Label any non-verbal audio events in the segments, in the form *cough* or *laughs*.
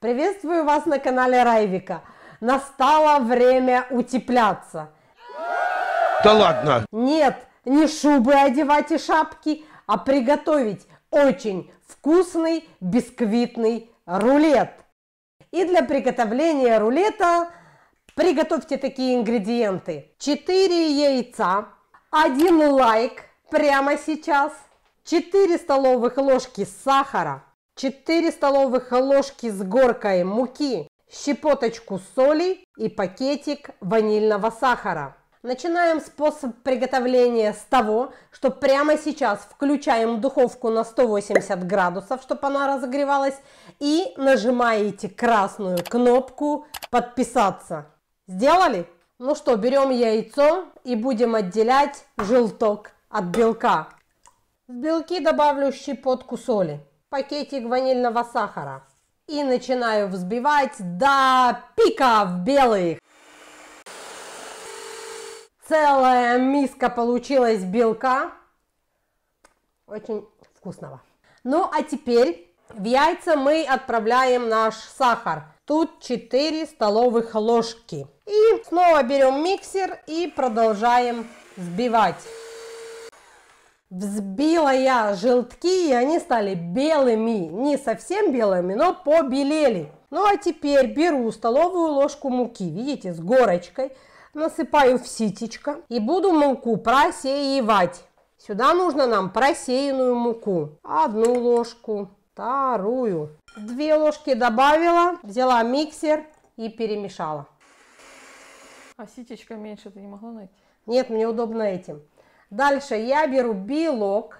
Приветствую вас на канале Райвика. Настало время утепляться. Да ладно! Нет, не шубы одевать и шапки, а приготовить очень вкусный бисквитный рулет. И для приготовления рулета приготовьте такие ингредиенты. 4 яйца, 1 лайк прямо сейчас, 4 столовых ложки сахара – 4 столовых ложки с горкой муки, щепоточку соли и пакетик ванильного сахара. Начинаем способ приготовления с того, что прямо сейчас включаем духовку на 180 градусов, чтобы она разогревалась, и нажимаете красную кнопку «Подписаться». Сделали? Ну что, берем яйцо и будем отделять желток от белка. В белки добавлю щепотку соли пакетик ванильного сахара. И начинаю взбивать до пика в белых. Целая миска получилась белка. Очень вкусного. Ну а теперь в яйца мы отправляем наш сахар. Тут 4 столовых ложки. И снова берем миксер и продолжаем взбивать взбила я желтки, и они стали белыми. Не совсем белыми, но побелели. Ну а теперь беру столовую ложку муки, видите, с горочкой, насыпаю в ситечко и буду муку просеивать. Сюда нужно нам просеянную муку. Одну ложку, вторую. Две ложки добавила, взяла миксер и перемешала. А ситечка меньше ты не могла найти? Нет, мне удобно этим. Дальше я беру белок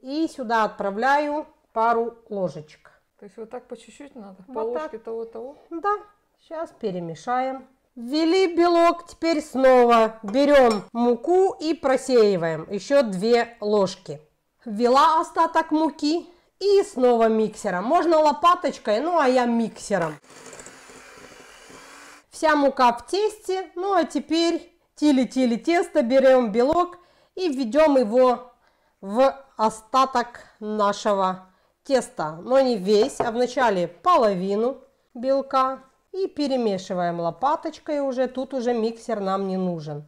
и сюда отправляю пару ложечек. То есть вот так по чуть-чуть надо? Вот по ложке того-того? Да. Сейчас перемешаем. Ввели белок, теперь снова берем муку и просеиваем еще две ложки. Ввела остаток муки и снова миксером. Можно лопаточкой, ну а я миксером. Вся мука в тесте, ну а теперь тили-тили тесто, берем белок и введем его в остаток нашего теста, но не весь, а вначале половину белка и перемешиваем лопаточкой уже, тут уже миксер нам не нужен.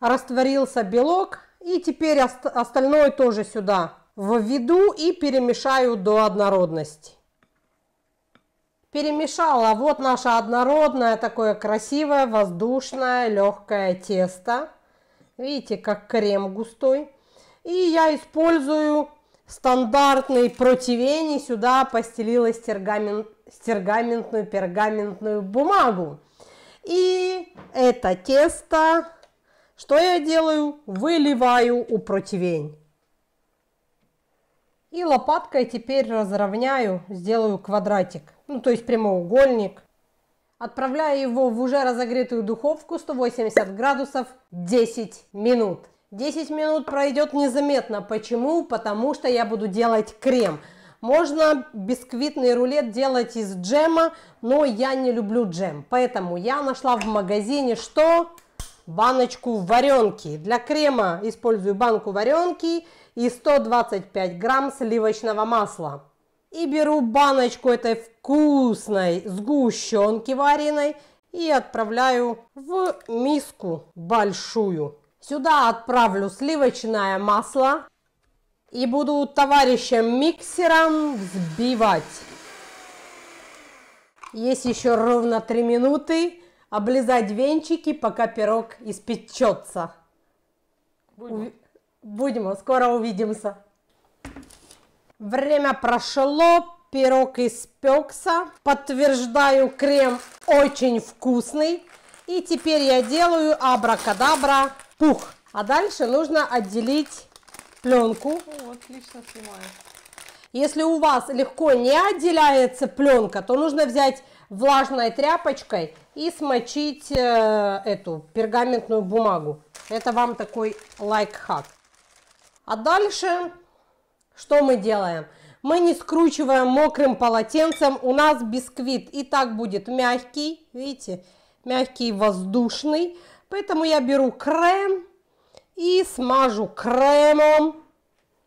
Растворился белок и теперь ост остальное тоже сюда введу и перемешаю до однородности. Перемешала, вот наше однородное, такое красивое, воздушное, легкое тесто. Видите, как крем густой. И я использую стандартный противень. Сюда постелила стергамент, стергаментную пергаментную бумагу. И это тесто, что я делаю? Выливаю у противень. И лопаткой теперь разровняю, сделаю квадратик, ну то есть прямоугольник. Отправляю его в уже разогретую духовку 180 градусов 10 минут. 10 минут пройдет незаметно. Почему? Потому что я буду делать крем. Можно бисквитный рулет делать из джема, но я не люблю джем. Поэтому я нашла в магазине что? Баночку варенки. Для крема использую банку варенки и 125 грамм сливочного масла и беру баночку этой вкусной сгущенки вареной и отправляю в миску большую. Сюда отправлю сливочное масло и буду товарищем миксером взбивать. Есть еще ровно 3 минуты облизать венчики, пока пирог испечется. Будем, Будем скоро увидимся. Время прошло, пирог испекся. Подтверждаю, крем очень вкусный. И теперь я делаю абракадабра пух. А дальше нужно отделить пленку. О, отлично снимаю. Если у вас легко не отделяется пленка, то нужно взять влажной тряпочкой и смочить э, эту пергаментную бумагу. Это вам такой лайк-хак. А дальше что мы делаем? Мы не скручиваем мокрым полотенцем, у нас бисквит и так будет мягкий, видите, мягкий, воздушный. Поэтому я беру крем и смажу кремом,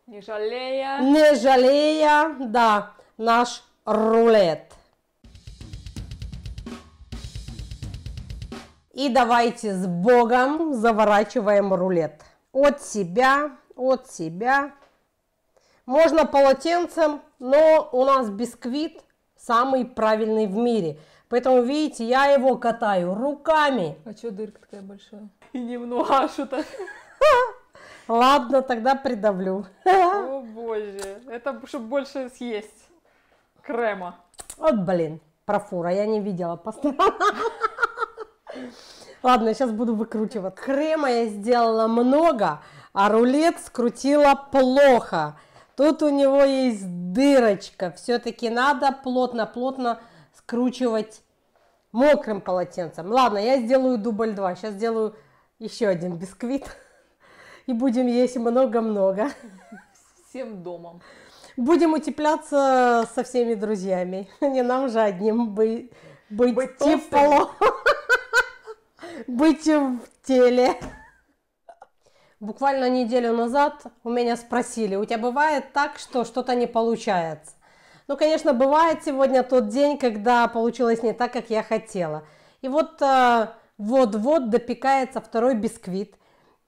не жалея, не жалея да, наш рулет. И давайте с Богом заворачиваем рулет. От себя, от себя можно полотенцем, но у нас бисквит самый правильный в мире. Поэтому, видите, я его катаю руками. А что дырка такая большая? И не в нуашу-то. *laughs* Ладно, тогда придавлю. О боже, это чтобы больше съесть крема. Вот блин, профура, я не видела по *laughs* Ладно, сейчас буду выкручивать. Крема я сделала много, а рулет скрутила плохо. Тут у него есть дырочка. Все-таки надо плотно-плотно скручивать мокрым полотенцем. Ладно, я сделаю дубль 2. Сейчас сделаю еще один бисквит. И будем есть много-много. Всем домом. Будем утепляться со всеми друзьями. Не нам же одним бы, быть, быть тепло. Быть в теле. Буквально неделю назад у меня спросили, у тебя бывает так, что что-то не получается? Ну, конечно, бывает сегодня тот день, когда получилось не так, как я хотела. И вот э, вот-вот допекается второй бисквит.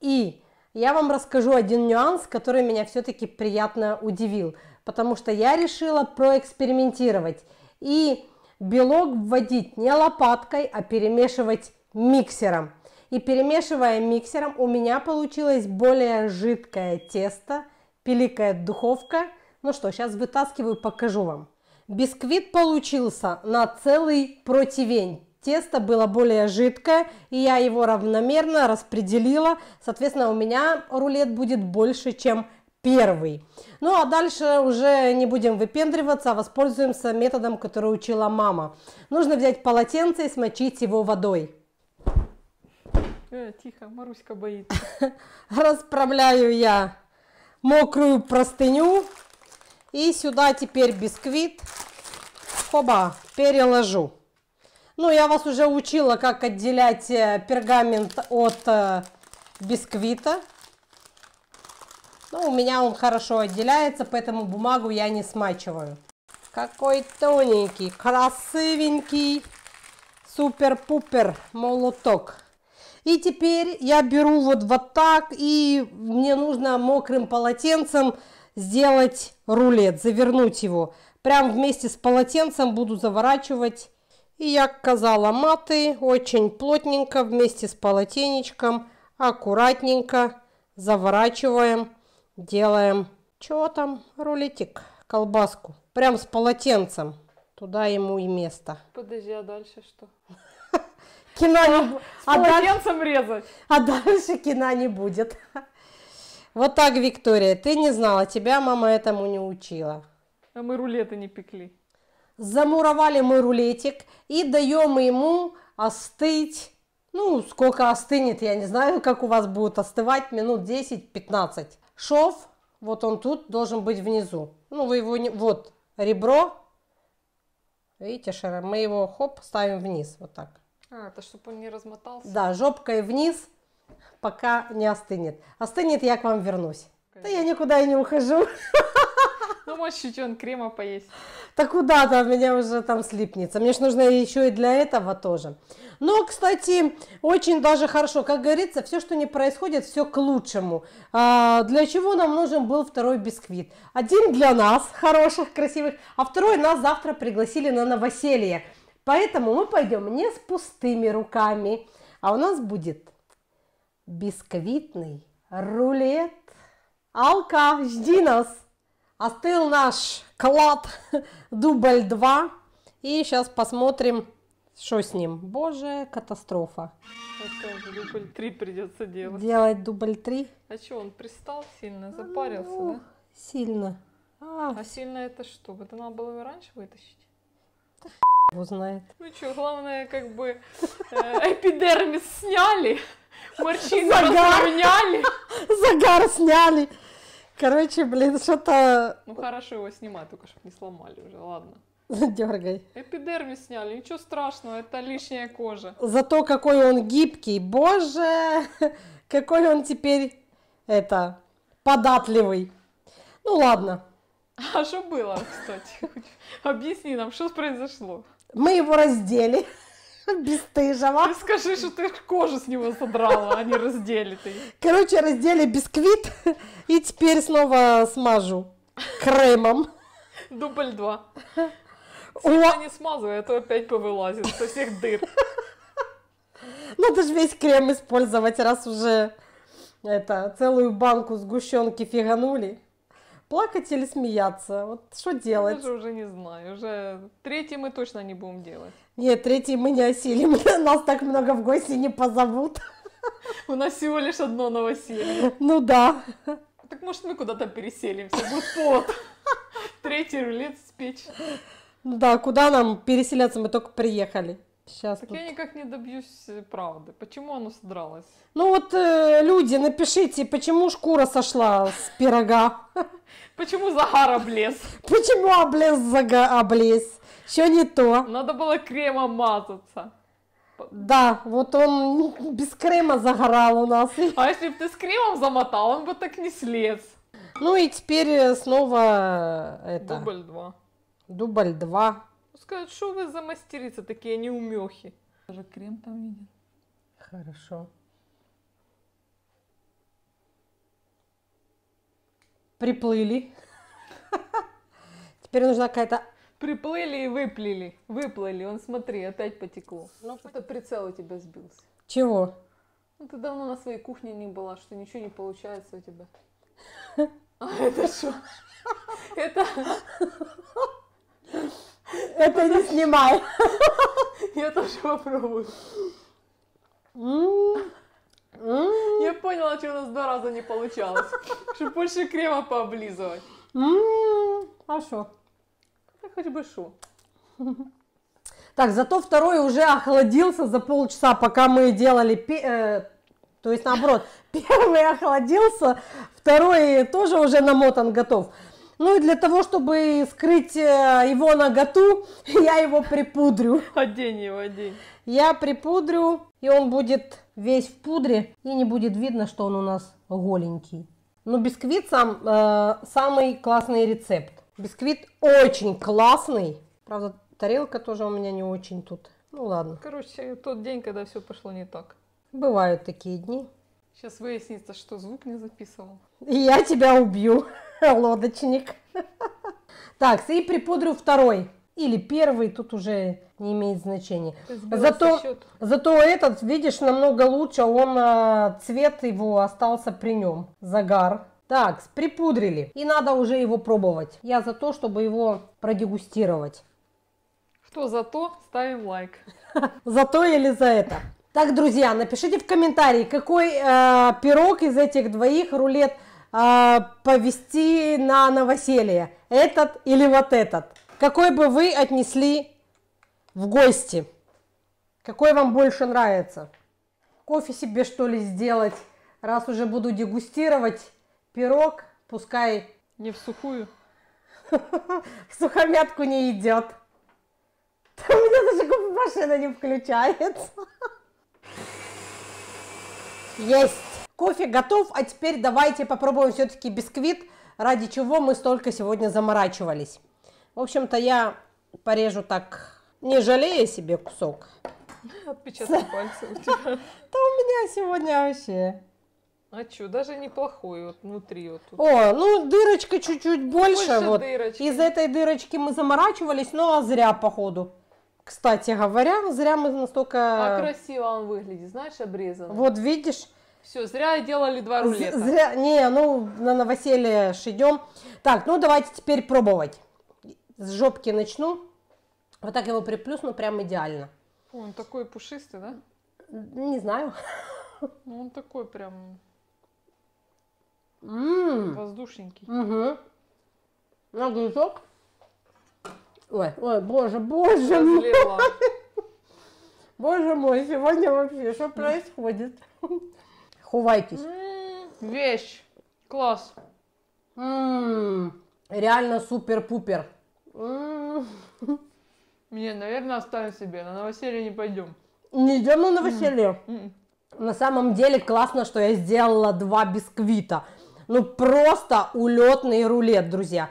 И я вам расскажу один нюанс, который меня все-таки приятно удивил. Потому что я решила проэкспериментировать. И белок вводить не лопаткой, а перемешивать миксером. И перемешивая миксером, у меня получилось более жидкое тесто, пиликает духовка. Ну что, сейчас вытаскиваю, покажу вам. Бисквит получился на целый противень. Тесто было более жидкое, и я его равномерно распределила. Соответственно, у меня рулет будет больше, чем первый. Ну а дальше уже не будем выпендриваться, а воспользуемся методом, который учила мама. Нужно взять полотенце и смочить его водой. Э, тихо, Маруська боится. *laughs* Расправляю я мокрую простыню. И сюда теперь бисквит. Хоба, переложу. Ну, я вас уже учила, как отделять пергамент от бисквита. Ну, у меня он хорошо отделяется, поэтому бумагу я не смачиваю. Какой тоненький, красивенький, супер-пупер молоток. И теперь я беру вот, вот так, и мне нужно мокрым полотенцем сделать рулет, завернуть его. Прям вместе с полотенцем буду заворачивать. И я казала маты очень плотненько вместе с полотенечком, аккуратненько заворачиваем, делаем, чего там, рулетик, колбаску. Прям с полотенцем, туда ему и место. Подожди, а дальше что? Кино не... а резать. А дальше кино не будет. Вот так, Виктория, ты не знала, тебя мама этому не учила. А мы рулеты не пекли. Замуровали мы рулетик и даем ему остыть. Ну, сколько остынет, я не знаю, как у вас будет остывать, минут 10-15. Шов, вот он тут, должен быть внизу. Ну, вы его не... Вот, ребро. Видите, шара, мы его, хоп, ставим вниз, вот так. А, это чтобы он не размотался? Да, жопкой вниз, пока не остынет. Остынет, я к вам вернусь. Конечно. Да я никуда и не ухожу. *laughs* Ну, может, чуть он крема поесть. Так куда-то меня уже там слипнется. Мне же нужно еще и для этого тоже. Но, кстати, очень даже хорошо. Как говорится, все, что не происходит, все к лучшему. А, для чего нам нужен был второй бисквит? Один для нас, *laughs* хороших, красивых, а второй нас завтра пригласили на новоселье. Поэтому мы пойдем не с пустыми руками, а у нас будет бисквитный рулет. Алка, жди нас! Остыл наш клад дубль 2. И сейчас посмотрим, что с ним. Боже, катастрофа. Это дубль 3 придется делать. Делать дубль 3. А что, он пристал сильно, запарился, ну, да? Сильно. А. а сильно это что? Это надо было его раньше вытащить? Да его знает. Ну что, главное, как бы э, эпидермис сняли, морщины разровняли, Загар сняли. Короче, блин, что-то... Ну хорошо его снимать, только чтобы не сломали уже, ладно. Дергай. Эпидермис сняли, ничего страшного, это лишняя кожа. Зато какой он гибкий, боже, какой он теперь, это, податливый. Ну ладно. А что было, кстати? Объясни нам, что произошло? Мы его раздели *laughs* бесстыжего. Скажи, что ты кожу с него содрала, а не раздели ты. Короче, раздели бисквит и теперь снова смажу кремом. Дубль два. Сильно не смазывай, а то опять повылазит со всех дыр. Надо же весь крем использовать, раз уже это, целую банку сгущенки фиганули. Плакать или смеяться? Вот что ну, делать? Я даже уже не знаю. Уже третий мы точно не будем делать. Нет, третий мы не осилим. *laughs* Нас так много в гости не позовут. У нас всего лишь одно новоселье. Ну да. Так может мы куда-то переселимся? Будет повод. Третий рулет спич. Ну да, куда нам переселяться? Мы только приехали. Сейчас так тут... я никак не добьюсь э, правды. Почему оно содралось? Ну вот, э, люди, напишите, почему шкура сошла с пирога? *laughs* Почему загар облез? *laughs* Почему облез зага, облез? Что не то. Надо было кремом мазаться. Да, вот он без крема загорал у нас. *laughs* А если бы ты с кремом замотал, он бы так не слез. Ну и теперь э, снова э, это... Дубль 2. Дубль 2 скажут, что вы за мастерицы такие неумехи. Даже крем там виден. Хорошо. Приплыли. Теперь нужна какая-то... Приплыли и выплыли. Выплыли. Он, смотри, опять потекло. Ну, что-то прицел у тебя сбился. Чего? Ну, ты давно на своей кухне не была, что ничего не получается у тебя. *laughs* А это что? Это... Это не снимай. Я тоже попробую. М-м-м. Я поняла, что у нас два раза не получалось. Чтобы больше крема пооблизывать. М-м-м. А что? Хоть бы шу. Так, зато второй уже охладился за полчаса, пока мы делали... Э, то есть наоборот, *laughs* первый охладился, второй тоже уже намотан, готов. Ну и для того, чтобы скрыть э, его наготу, *laughs* я его припудрю. Одень его, одень. Я припудрю, и он будет весь в пудре, и не будет видно, что он у нас голенький. Но ну, бисквит сам э, самый классный рецепт. Бисквит очень классный. Правда, тарелка тоже у меня не очень тут. Ну ладно. Короче, тот день, когда все пошло не так. Бывают такие дни. Сейчас выяснится, что звук не записывал. И я тебя убью, *laughs* лодочник. *laughs* Так, и припудрю второй. Или первый, тут уже не имеет значения. Зато, зато этот, видишь, намного лучше. Он, а, цвет его остался при нем. Загар. Так, припудрили. И надо уже его пробовать. Я за то, чтобы его продегустировать. Кто за то, ставим лайк. *laughs* За то или за это? Так, друзья, напишите в комментарии, какой э, пирог из этих двоих рулет э, повести на новоселье, этот или вот этот. Какой бы вы отнесли в гости? Какой вам больше нравится? Кофе себе что ли сделать, раз уже буду дегустировать пирог, пускай... Не в сухую. *laughs* В сухомятку не идет. *laughs* У меня даже машина не включается. Есть! Кофе готов, а теперь давайте попробуем все-таки бисквит, ради чего мы столько сегодня заморачивались. В общем-то, я порежу так, не жалея себе кусок. Отпечаток пальца у тебя. *laughs* Да у меня сегодня вообще. А что, даже неплохой вот внутри вот тут. О, ну дырочка чуть-чуть больше, больше вот. Из этой дырочки мы заморачивались, но ну, а зря походу. Кстати говоря, зря мы настолько... А красиво он выглядит, знаешь, обрезан. Вот видишь, все, зря делали два рулета. Зря, не, ну, на новоселье идем. Так, ну давайте теперь пробовать. С жопки начну. Вот так его приплюсну, прям идеально. О, он такой пушистый, да? Не знаю. Ну, он такой прям... М-м-м. Воздушненький. Угу. На глазок. Ой, ой, боже, боже Разлила. мой. Боже мой, сегодня вообще что происходит? Хувайтесь. вещь. Класс. реально супер-пупер. Мне, наверное, оставим себе. На новоселье не пойдем. Не идем на новоселье. На самом деле классно, что я сделала два бисквита. Ну просто улетный рулет, друзья.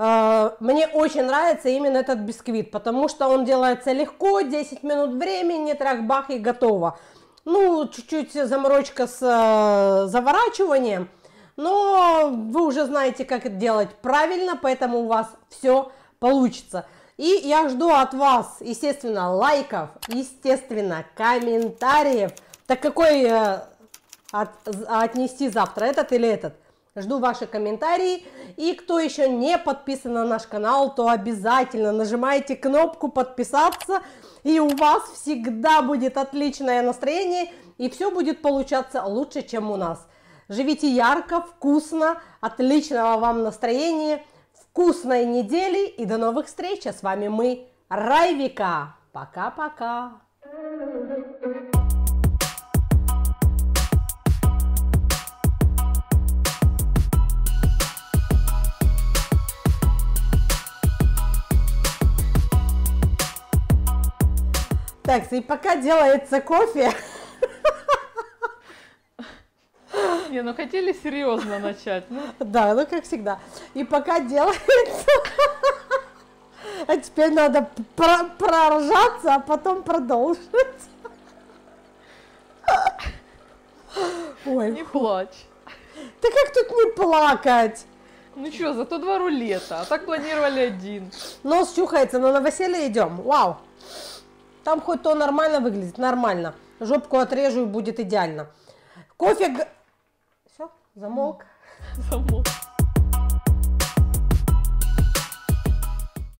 А, мне очень нравится именно этот бисквит, потому что он делается легко, 10 минут времени, трахбах и готово. Ну, чуть-чуть заморочка с э, заворачиванием, но вы уже знаете, как это делать правильно, поэтому у вас все получится. И я жду от вас, естественно, лайков, естественно, комментариев. Так какой э, от, отнести завтра, этот или этот? Жду ваши комментарии. И кто еще не подписан на наш канал, то обязательно нажимайте кнопку подписаться, и у вас всегда будет отличное настроение, и все будет получаться лучше, чем у нас. Живите ярко, вкусно, отличного вам настроения, вкусной недели и до новых встреч. А с вами мы, Райвика. Пока-пока. thank you Так, и пока делается кофе... Не, ну хотели серьезно начать. Ну. Да, ну как всегда. И пока делается... А теперь надо про проржаться, а потом продолжить. Ой, не плачь. Ты как тут не плакать? Ну что, зато два рулета, а так планировали один. Нос чухается, но на новоселье идем. Вау. Там хоть то нормально выглядит, нормально. Жопку отрежу и будет идеально. Кофе... Все, замолк. Замолк.